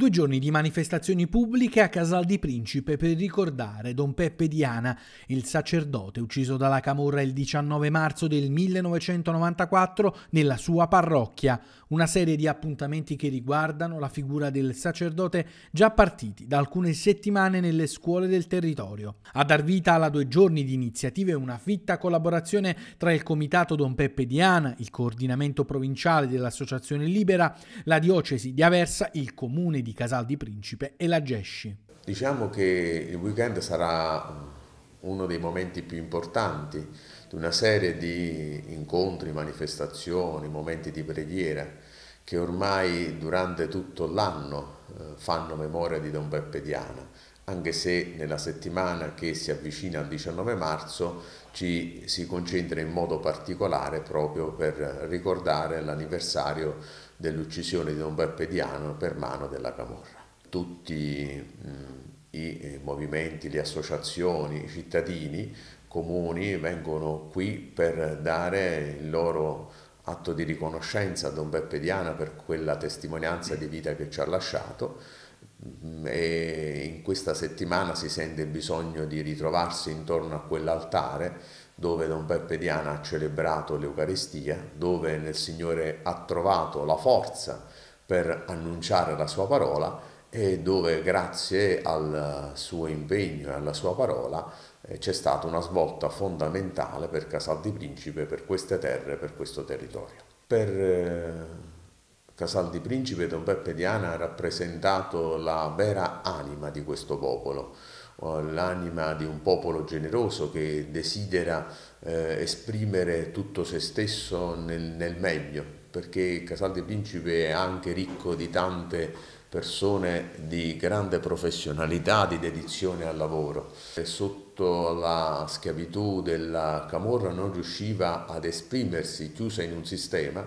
Due giorni di manifestazioni pubbliche a Casal di Principe per ricordare Don Peppe Diana, il sacerdote ucciso dalla Camorra il 19 marzo del 1994 nella sua parrocchia. Una serie di appuntamenti che riguardano la figura del sacerdote già partiti da alcune settimane nelle scuole del territorio. A dar vita alla due giorni di iniziative una fitta collaborazione tra il Comitato Don Peppe Diana, il coordinamento provinciale dell'Associazione Libera, la diocesi di Aversa, il comune di di Casal di Principe e la Gesci. Diciamo che il weekend sarà uno dei momenti più importanti di una serie di incontri, manifestazioni, momenti di preghiera che ormai durante tutto l'anno eh, fanno memoria di Don Beppe Diana anche se nella settimana che si avvicina al 19 marzo ci si concentra in modo particolare proprio per ricordare l'anniversario dell'uccisione di Don Beppe Diano per mano della Camorra. Tutti mh, mm, i eh, movimenti, le associazioni, i cittadini comuni vengono qui per dare il loro atto di riconoscenza a Don Beppe Diana per quella testimonianza di vita che ci ha lasciato Mm, e in questa settimana si sente il bisogno di ritrovarsi intorno a quell'altare dove Don Peppe Diana ha celebrato l'Eucaristia, dove nel Signore ha trovato la forza per annunciare la sua parola e dove grazie al suo impegno e alla sua parola eh, c'è stata una svolta fondamentale per Casal di Principe, per queste terre, per questo territorio. Per eh, Casal di Principe Don Peppe Diana ha rappresentato la vera anima di questo popolo, l'anima di un popolo generoso che desidera eh, esprimere tutto se stesso nel, nel meglio, perché Casal di Principe è anche ricco di tante persone di grande professionalità, di dedizione al lavoro. E sotto la schiavitù della Camorra non riusciva ad esprimersi, chiusa in un sistema,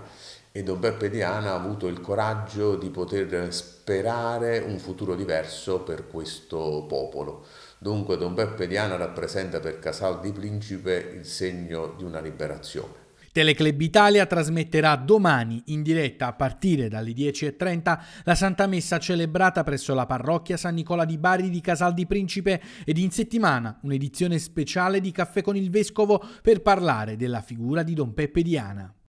e Don Beppe Diana ha avuto il coraggio di poter sperare un futuro diverso per questo popolo. Dunque Don Beppe Diana rappresenta per Casal di Principe il segno di una liberazione. Teleclub Italia trasmetterà domani in diretta a partire dalle 10.30 la Santa Messa celebrata presso la parrocchia San Nicola di Bari di Casal di Principe ed in settimana un'edizione speciale di Caffè con il Vescovo per parlare della figura di Don Peppe Diana.